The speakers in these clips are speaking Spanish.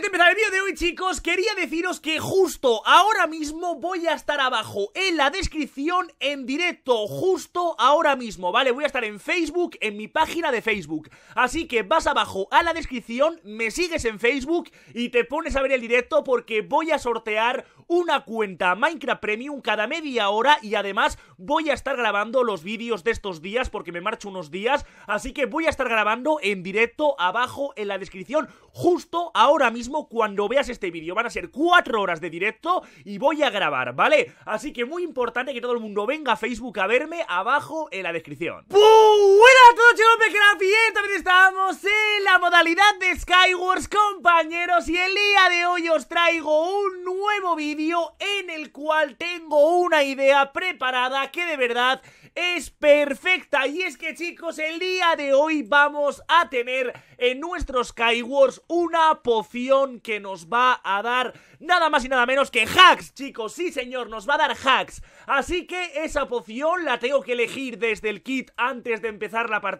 antes de empezar el vídeo de hoy, chicos, quería deciros que justo ahora mismo voy a estar abajo en la descripción en directo, justo ahora mismo, ¿vale? Voy a estar en Facebook, en mi página de Facebook. Así que vas abajo a la descripción, me sigues en Facebook y te pones a ver el directo porque voy a sortear una cuenta Minecraft Premium cada media hora y además voy a estar grabando los vídeos de estos días porque me marcho unos días, así que voy a estar grabando en directo abajo en la descripción justo ahora mismo cuando veas este vídeo. Van a ser 4 horas de directo y voy a grabar, ¿vale? Así que muy importante que todo el mundo venga a Facebook a verme abajo en la descripción. ¡Buena Chicos, también estamos en la modalidad de Skywars, compañeros, y el día de hoy os traigo un nuevo vídeo en el cual tengo una idea preparada que de verdad es perfecta y es que chicos el día de hoy vamos a tener en nuestro Skywars una poción que nos va a dar nada más y nada menos que hacks chicos, sí señor, nos va a dar hacks así que esa poción la tengo que elegir desde el kit antes de empezar la partida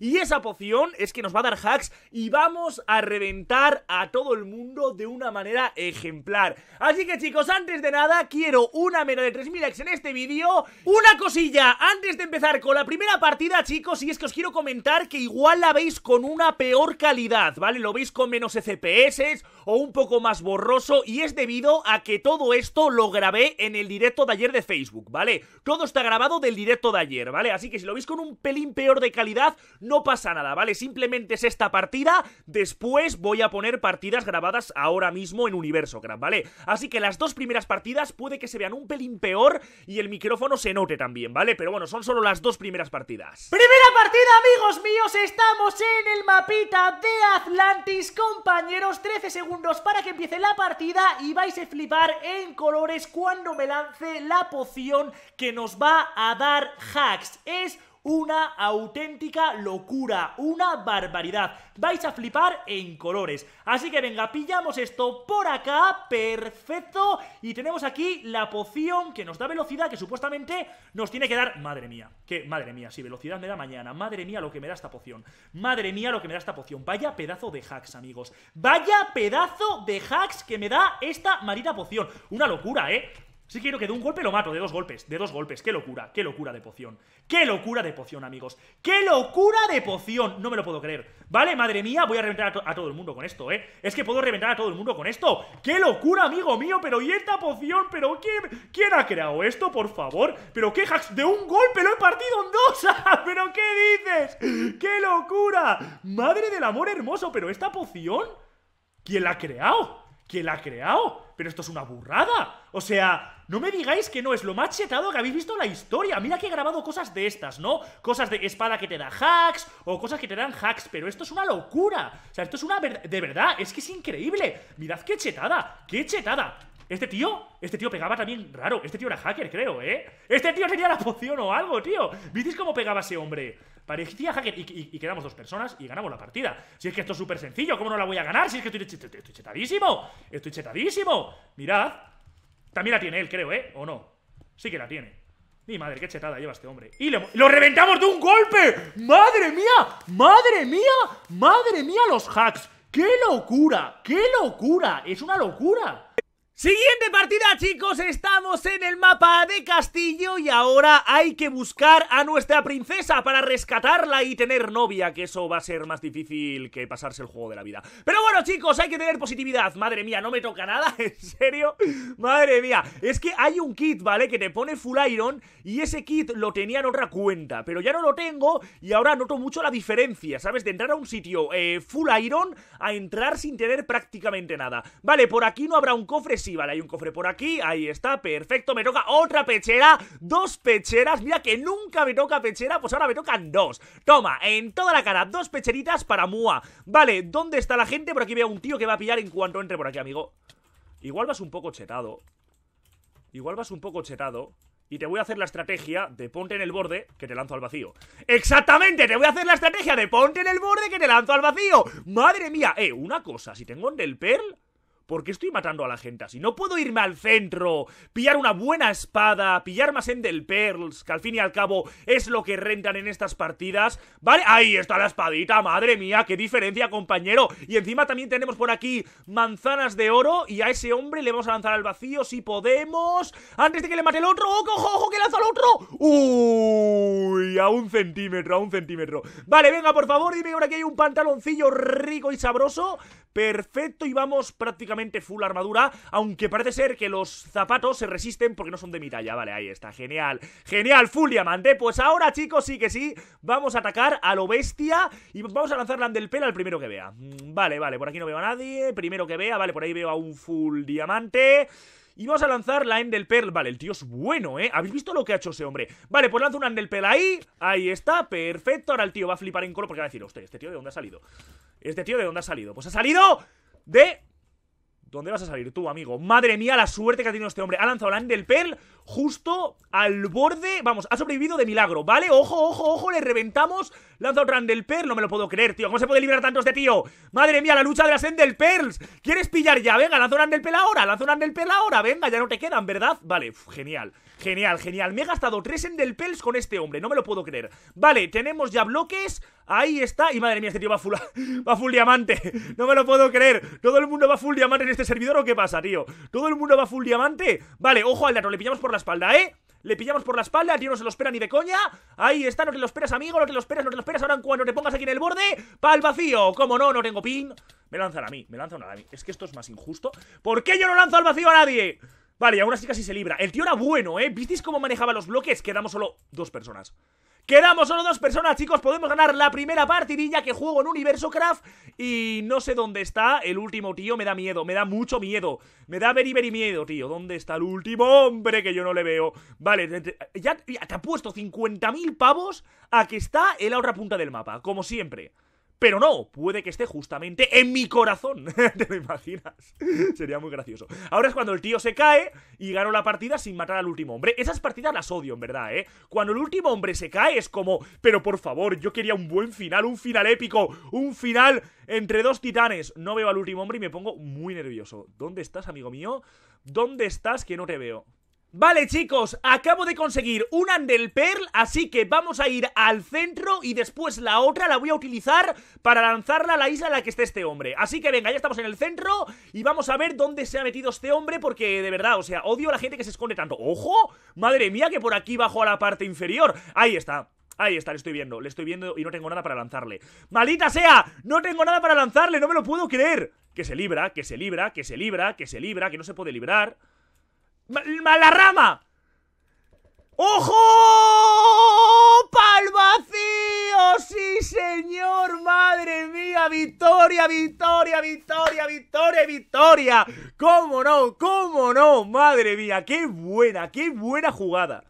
y esa poción es que nos va a dar hacks y vamos a reventar a todo el mundo de una manera ejemplar. Así que chicos, antes de nada, quiero una mera de 3.000 likes en este vídeo. Una cosilla, antes de empezar con la primera partida, chicos, y es que os quiero comentar que igual la veis con una peor calidad, ¿vale? Lo veis con menos FPS o un poco más borroso y es debido a que todo esto lo grabé en el directo de ayer de Facebook, ¿vale? Todo está grabado del directo de ayer, ¿vale? Así que si lo veis con un pelín peor de calidad no pasa nada, ¿vale? Simplemente es esta partida, después voy a poner partidas grabadas ahora mismo en Universo ¿vale? Así que las dos primeras partidas puede que se vean un pelín peor y el micrófono se note también, ¿vale? Pero bueno, son solo las dos primeras partidas. ¡Primera partida, amigos míos! Estamos en el mapita de Atlantis, compañeros. 13 segundos para que empiece la partida y vais a flipar en colores cuando me lance la poción que nos va a dar hacks. Es una auténtica locura, una barbaridad. Vais a flipar en colores. Así que venga, pillamos esto por acá, perfecto. Y tenemos aquí la poción que nos da velocidad, que supuestamente nos tiene que dar... Madre mía, que madre mía, si velocidad me da mañana. Madre mía lo que me da esta poción. Madre mía lo que me da esta poción. Vaya pedazo de hacks, amigos. Vaya pedazo de hacks que me da esta marita poción. Una locura, ¿eh? Si quiero que de un golpe lo mato, de dos golpes, de dos golpes. ¡Qué locura! ¡Qué locura de poción! ¡Qué locura de poción, amigos! ¡Qué locura de poción! No me lo puedo creer. ¿Vale? Madre mía, voy a reventar a, todo el mundo con esto, ¿eh? Es que puedo reventar a todo el mundo con esto. ¡Qué locura, amigo mío! Pero ¿y esta poción? ¿Pero quién, quién ha creado esto, por favor? ¿Pero qué hacks? ¡De un golpe lo he partido en dos! ¿Pero qué dices? ¡Qué locura! ¡Madre del amor hermoso! ¿Pero esta poción? ¿Quién la ha creado? que la ha creado. Pero esto es una burrada. O sea, no me digáis que no es lo más chetado que habéis visto en la historia. Mira que he grabado cosas de estas, ¿no? Cosas de espada que te da hacks o cosas que te dan hacks, pero esto es una locura. O sea, esto es una de verdad, es que es increíble. Mirad qué chetada, qué chetada. Este tío, este tío pegaba también raro. Este tío era hacker, creo, ¿eh? Este tío tenía la poción o algo, tío. ¿Visteis cómo pegaba ese hombre? Parecía hacker. Y, quedamos dos personas y ganamos la partida. Si es que esto es súper sencillo, ¿cómo no la voy a ganar? Si es que estoy, chetadísimo. Estoy chetadísimo. Mirad. También la tiene él, creo, ¿eh? ¿O no? Sí que la tiene. Mi madre, qué chetada lleva este hombre. ¡Y lo, lo, reventamos de un golpe! ¡Madre mía! ¡Madre mía! ¡Madre mía los hacks! ¡Qué locura! ¡Qué locura! ¡Es una locura! Siguiente partida chicos, estamos en el mapa de Castillo y ahora hay que buscar a nuestra princesa para rescatarla y tener novia, que eso va a ser más difícil que pasarse el juego de la vida. Pero bueno chicos, hay que tener positividad, madre mía, no me toca nada, en serio, madre mía. Es que hay un kit, ¿vale? Que te pone full iron y ese kit lo tenía en otra cuenta, pero ya no lo tengo y ahora noto mucho la diferencia, ¿sabes? De entrar a un sitio eh, full iron a entrar sin tener prácticamente nada. Vale, por aquí no habrá un cofre vale, hay un cofre por aquí, ahí está, perfecto, me toca otra pechera, dos pecheras, mira que nunca me toca pechera, pues ahora me tocan dos. Toma, en toda la cara, dos pecheritas para Mua. Vale, ¿dónde está la gente? Por aquí veo un tío que va a pillar en cuanto entre por aquí, amigo. Igual vas un poco chetado. Igual vas un poco chetado. Y te voy a hacer la estrategia de ponte en el borde que te lanzo al vacío. ¡Exactamente! Te voy a hacer la estrategia de ponte en el borde que te lanzo al vacío. ¡Madre mía! Eh, una cosa, si tengo en del Perl ¿Por qué estoy matando a la gente así? No puedo irme al centro, pillar una buena espada, pillar más en Pearls, que al fin y al cabo es lo que rentan en estas partidas. Vale, ahí está la espadita, madre mía, qué diferencia, compañero. Y encima también tenemos por aquí manzanas de oro y a ese hombre le vamos a lanzar al vacío si podemos. Antes de que le mate el otro, ¡ojo, ojo, que lanza al otro! ¡Uy! A un centímetro, a un centímetro. Vale, venga, por favor, dime que por aquí hay un pantaloncillo rico y sabroso perfecto y vamos prácticamente full armadura, aunque parece ser que los zapatos se resisten porque no son de mi talla, vale, ahí está, genial, genial, full diamante, pues ahora chicos sí que sí, vamos a atacar a lo bestia y vamos a lanzar la del pelo al primero que vea, mm, vale, vale, por aquí no veo a nadie, primero que vea, vale, por ahí veo a un full diamante... Y vamos a lanzar la del Pearl. Vale, el tío es bueno, ¿eh? ¿Habéis visto lo que ha hecho ese hombre? Vale, pues lanza una Endel Pearl ahí. Ahí está, perfecto. Ahora el tío va a flipar en color porque va a decir, hostia, ¿este tío de dónde ha salido? ¿Este tío de dónde ha salido? Pues ha salido de ¿Dónde vas a salir tú, amigo? Madre mía, la suerte que ha tenido este hombre. Ha lanzado la del justo al borde. Vamos, ha sobrevivido de milagro, ¿vale? Ojo, ojo, ojo, le reventamos. Lanza otra del No me lo puedo creer, tío. ¿Cómo se puede liberar tantos de tío? Madre mía, la lucha de las del Pearls. ¿Quieres pillar ya? Venga, lanza una del Pearl ahora. Lanza una del Pearl ahora. Venga, ya no te quedan, ¿verdad? Vale, genial. Genial, genial. Me he gastado tres del Pearls con este hombre. No me lo puedo creer. Vale, tenemos ya bloques. Ahí está. Y madre mía, este tío va full, va full diamante. No me lo puedo creer. Todo el mundo va full diamante en este este servidor o qué pasa, tío? ¿Todo el mundo va full diamante? Vale, ojo al dato, le pillamos por la espalda, ¿eh? Le pillamos por la espalda, tío no se lo espera ni de coña Ahí está, no te lo esperas amigo, no te lo esperas, no te lo esperas Ahora cuando te pongas aquí en el borde, el vacío Cómo no, no tengo pin Me lanzan a mí, me lanzan a mí Es que esto es más injusto ¿Por qué yo no lanzo al vacío a nadie? Vale, y aún así casi se libra. El tío era bueno, ¿eh? ¿Visteis cómo manejaba los bloques? Quedamos solo dos personas. Quedamos solo dos personas, chicos. Podemos ganar la primera partidilla que juego en Universo Craft. Y no sé dónde está el último, tío. Me da miedo, me da mucho miedo. Me da very, very miedo, tío. ¿Dónde está el último hombre que yo no le veo? Vale, ya, ya te ha puesto 50.000 pavos a que está en la otra punta del mapa, como siempre. Pero no, puede que esté justamente en mi corazón. ¿Te lo imaginas? Sería muy gracioso. Ahora es cuando el tío se cae y gano la partida sin matar al último hombre. Esas partidas las odio, en verdad, ¿eh? Cuando el último hombre se cae es como, pero por favor, yo quería un buen final, un final épico, un final entre dos titanes. No veo al último hombre y me pongo muy nervioso. ¿Dónde estás, amigo mío? ¿Dónde estás que no te veo? Vale chicos, acabo de conseguir un Andel así que vamos a ir al centro y después la otra la voy a utilizar para lanzarla a la isla en la que esté este hombre Así que venga, ya estamos en el centro y vamos a ver dónde se ha metido este hombre porque de verdad, o sea, odio a la gente que se esconde tanto ¡Ojo! Madre mía que por aquí bajo a la parte inferior Ahí está, Ahí está, le estoy viendo, le estoy viendo y no tengo nada para lanzarle ¡Maldita sea! ¡No tengo nada para lanzarle! ¡No me lo puedo creer! Que se libra, que se libra, que se libra, que se libra, que no se puede librar rama! ¡Ojo! ¡Pal vacío! ¡Sí, señor! ¡Madre mía! ¡Victoria, victoria, victoria, victoria, victoria! ¡Cómo no! ¡Cómo no! ¡Madre mía! ¡Qué buena! ¡Qué buena jugada!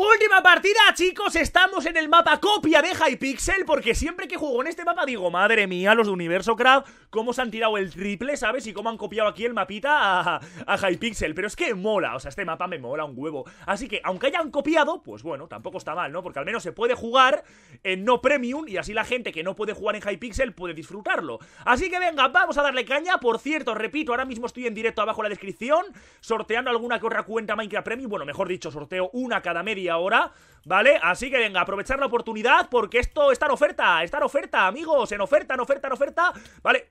Última partida, chicos, estamos en el mapa copia de Hypixel Porque siempre que juego en este mapa digo, madre mía, los de Universo Craft Cómo se han tirado el triple, ¿sabes? Y cómo han copiado aquí el mapita a, Hypixel Pero es que mola, o sea, este mapa me mola un huevo Así que, aunque hayan copiado, pues bueno, tampoco está mal, ¿no? Porque al menos se puede jugar en no premium Y así la gente que no puede jugar en Hypixel puede disfrutarlo Así que venga, vamos a darle caña Por cierto, repito, ahora mismo estoy en directo abajo en la descripción Sorteando alguna que otra cuenta Minecraft Premium Bueno, mejor dicho, sorteo una cada media Ahora, ¿Vale? Así que venga, aprovechar la oportunidad porque esto está en oferta, está en oferta, amigos, en oferta, en oferta, en oferta. ¿Vale?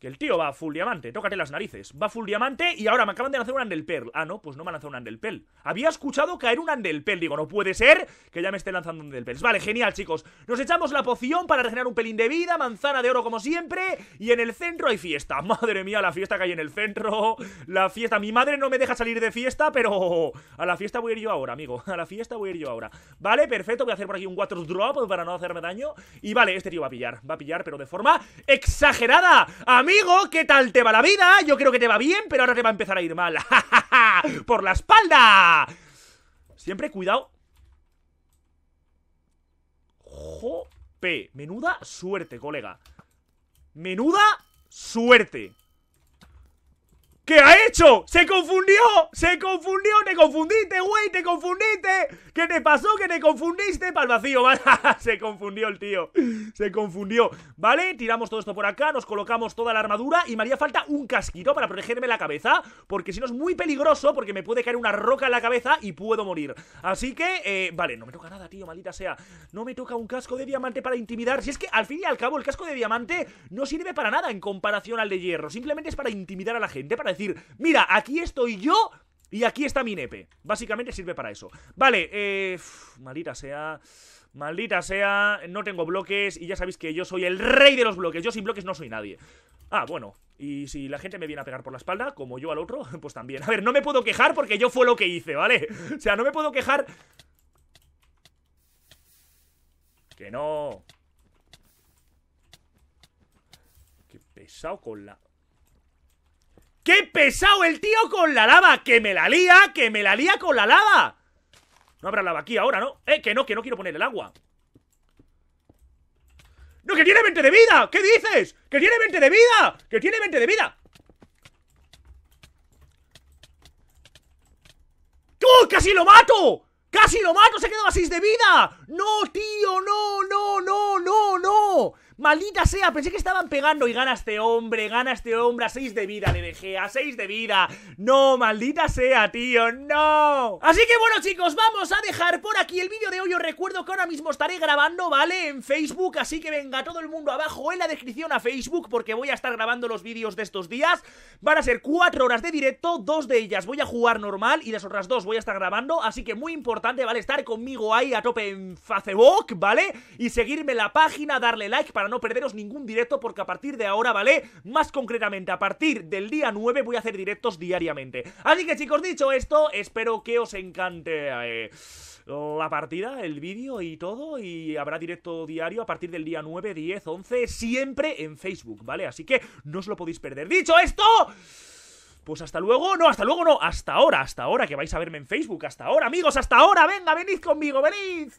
Que el tío va full diamante, tócate las narices. Va full diamante y ahora me acaban de lanzar un Andelpel. Ah, no, pues no me ha lanzado un Andelpel. Había escuchado caer un Andelpel. Digo, no puede ser que ya me esté lanzando un Vale, genial, chicos. Nos echamos la poción para regenerar un pelín de vida, manzana de oro como siempre. Y en el centro hay fiesta. Madre mía, la fiesta que hay en el centro. La fiesta. Mi madre no me deja salir de fiesta, pero a la fiesta voy a ir yo ahora, amigo. A la fiesta voy a ir yo ahora. Vale, perfecto. Voy a hacer por aquí un water drop para no hacerme daño. Y vale, este tío va a pillar. Va a pillar, pero de forma exagerada. A mí Digo, ¿qué tal te va la vida? Yo creo que te va bien, pero ahora te va a empezar a ir mal. ¡Por la espalda! Siempre cuidado. Jope, menuda suerte, colega. Menuda suerte. ¿Qué ha hecho? ¡Se confundió! ¡Se confundió! ¡Te confundiste, güey! ¡Te confundiste! ¿Qué te pasó? ¿Que te confundiste? Pal vacío, se confundió el tío. Se confundió. ¿Vale? Tiramos todo esto por acá, nos colocamos toda la armadura y me haría falta un casquito para protegerme la cabeza. Porque si no es muy peligroso, porque me puede caer una roca en la cabeza y puedo morir. Así que, eh, vale, no me toca nada, tío, maldita sea. No me toca un casco de diamante para intimidar. Si es que al fin y al cabo, el casco de diamante no sirve para nada en comparación al de hierro. Simplemente es para intimidar a la gente, para mira, aquí estoy yo y aquí está mi nepe. Básicamente sirve para eso. Vale, eh, maldita sea... Maldita sea, no tengo bloques y ya sabéis que yo soy el rey de los bloques. Yo sin bloques no soy nadie. Ah, bueno. Y si la gente me viene a pegar por la espalda, como yo al otro, pues también. A ver, no me puedo quejar porque yo fue lo que hice, ¿vale? O sea, no me puedo quejar... Que no... Qué pesado con la... ¡Qué pesado el tío con la lava! ¡Que me la lía! ¡Que me la lía con la lava! No habrá lava aquí ahora, ¿no? Eh, que no, que no quiero poner el agua ¡No, que tiene 20 de vida! ¿Qué dices? ¡Que tiene 20 de vida! ¡Que tiene 20 de vida! ¡Tú! casi lo mato! ¡Casi lo mato! ¡Se ha quedado a 6 de vida! ¡No, tío! ¡No, no, no, no, no! Maldita sea, pensé que estaban pegando y gana este hombre, gana este hombre a 6 de vida, le dejé, a 6 de vida. No, maldita sea, tío, no. Así que bueno, chicos, vamos a dejar por aquí el vídeo de hoy. Os recuerdo que ahora mismo estaré grabando, ¿vale? En Facebook, así que venga todo el mundo abajo en la descripción a Facebook porque voy a estar grabando los vídeos de estos días. Van a ser 4 horas de directo, dos de ellas voy a jugar normal y las otras dos voy a estar grabando, así que muy importante, ¿vale? Estar conmigo ahí a tope en Facebook, ¿vale? Y seguirme la página, darle like para no perderos ningún directo porque a partir de ahora, ¿vale? Más concretamente, a partir del día 9 voy a hacer directos diariamente. Así que chicos, dicho esto, espero que os encante eh, la partida, el vídeo y todo. Y habrá directo diario a partir del día 9, 10, 11, siempre en Facebook, ¿vale? Así que no os lo podéis perder. Dicho esto... Pues hasta luego, no, hasta luego no, hasta ahora, hasta ahora que vais a verme en Facebook, hasta ahora amigos, hasta ahora, venga, venid conmigo, venid.